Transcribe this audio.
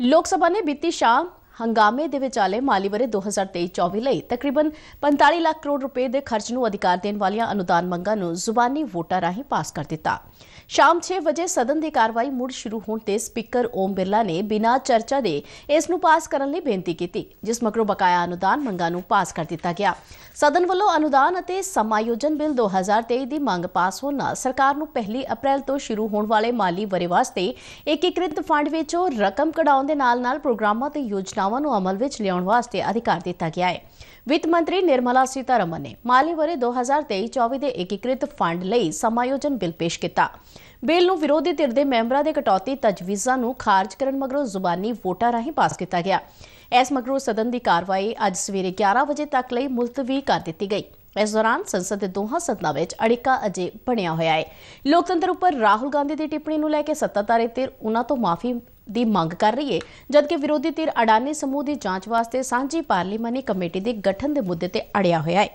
ਲੋਕ ਸਭਾ ਨੇ ਬੀਤੀ ਸ਼ਾਮ ਹੰਗਾਮੇ ਦੇ ਵਿਚਾਲੇ ਮਾਲੀ ਵਰੇ 2023-24 ਲਈ ਤਕਰੀਬਨ 45 ਲੱਖ ਕਰੋੜ ਰੁਪਏ ਦੇ ਖਰਚ ਨੂੰ ਅਧਿਕਾਰ ਦੇਣ ਵਾਲੀਆਂ ਅਨੁਦਾਨ ਮੰਗਾਂ ਨੂੰ ਜ਼ੁਬਾਨੀ ਵੋਟਾਂ ਰਾਹੀਂ ਪਾਸ ਕਰ ਦਿੱਤਾ। ਸ਼ਾਮ 6 ਵਜੇ ਸਦਨ ਦੀ ਕਾਰਵਾਈ ਮੁੜ ਸ਼ੁਰੂ ਹੋਣ ਤੇ ਸਪੀਕਰ ਓਮ ਬਿਰਲਾ ਨੇ ਬਿਨਾਂ ਚਰਚਾ ਦੇ ਇਸ ਨੂੰ ਪਾਸ ਕਰਨ ਲਈ ਬੇਨਤੀ ਕੀਤੀ ਜਿਸ ਮਗਰੋਂ ਬਕਾਇਆ ਅਨੁਦਾਨ ਮੰਗਾਂ ਨੂੰ ਪਾਸ ਕਰ ਦਿੱਤਾ ਗਿਆ ਸਦਨ ਵੱਲੋਂ ਅਨੁਦਾਨ ਅਤੇ ਸਮਾਯੋਜਨ ਬਿੱਲ 2023 ਦੀ ਮੰਗ ਪਾਸ ਹੋਣ ਨਾਲ ਸਰਕਾਰ ਨੂੰ 1 ਅਪ੍ਰੈਲ ਤੋਂ ਸ਼ੁਰੂ ਹੋਣ ਵਾਲੇ ਮਾਲੀ ਵਰੇ ਵਾਸਤੇ ਏਕੀਕ੍ਰਿਤ ਫੰਡ ਵਿੱਚੋਂ ਰਕਮ ਕਢਾਉਣ ਦੇ ਨਾਲ-ਨਾਲ ਪ੍ਰੋਗਰਾਮਾਂ ਤੇ ਯੋਜਨਾ ਯੋਜਨਾਵਾਂ ਨੂੰ ਅਮਲ ਵਿੱਚ ਲਿਆਉਣ ਵਾਸਤੇ ਅਧਿਕਾਰ ਦਿੱਤਾ ਗਿਆ ਹੈ ਵਿੱਤ ਮੰਤਰੀ ਨਿਰਮਲਾ ਸੀਤਾਰਮਨ ਨੇ ਮਾਲੀ ਵਰੇ 2023-24 ਦੇ ਏਕੀਕ੍ਰਿਤ ਫੰਡ ਲਈ ਸਮਾਯੋਜਨ ਬਿੱਲ ਪੇਸ਼ ਕੀਤਾ ਬਿੱਲ ਨੂੰ ਵਿਰੋਧੀ ਧਿਰ ਦੇ ਮੈਂਬਰਾਂ ਦੇ ਕਟੌਤੀ ਤਜਵੀਜ਼ਾਂ ਨੂੰ ਖਾਰਜ ਕਰਨ ਮਗਰੋਂ ਜ਼ੁਬਾਨੀ ਵੋਟਾਂ ਰਾਹੀਂ ਪਾਸ ਕੀਤਾ ਗਿਆ ਇਸ ਮਗਰੋਂ ਸਦਨ ਦੀ ਕਾਰਵਾਈ ਅੱਜ ਸਵੇਰੇ 11 ਵਜੇ ਤੱਕ ਲਈ ਮੁਲਤਵੀ ਕਰ ਦਿੱਤੀ ਗਈ ਇਸ ਦੌਰਾਨ ਸੰਸਦ ਦੇ ਦੋਹਾਂ ਸਦਨਾਂ ਵਿੱਚ ਅੜਿੱਕਾ ਅਜੇ ਬਣਿਆ ਹੋਇਆ ਹੈ ਲੋਕਤੰਤਰ ਉੱਪਰ ਰਾਹੁਲ ਗਾਂਧੀ ਦੀ ਟਿੱਪਣੀ ਨੂੰ ਲੈ ਕੇ ਸੱਤਾਧਾਰੀ ਧਿਰ ਉਹਨਾਂ ਤੋਂ ਮਾਫੀ ਦੀ ਮੰਗ ਕਰ ਰਹੀ ਹੈ ਜਦਕਿ ਵਿਰੋਧੀ ਧਿਰ ਅਡਾਨੀ ਸਮੂਹ ਦੀ ਜਾਂਚ ਵਾਸਤੇ ਸਾਂਝੀ ਪਾਰਲੀਮਾਨੀ ਕਮੇਟੀ ਦੇ ਗਠਨ ਦੇ ਮੁੱਦੇ ਤੇ ਅੜਿਆ ਹੋਇਆ ਹੈ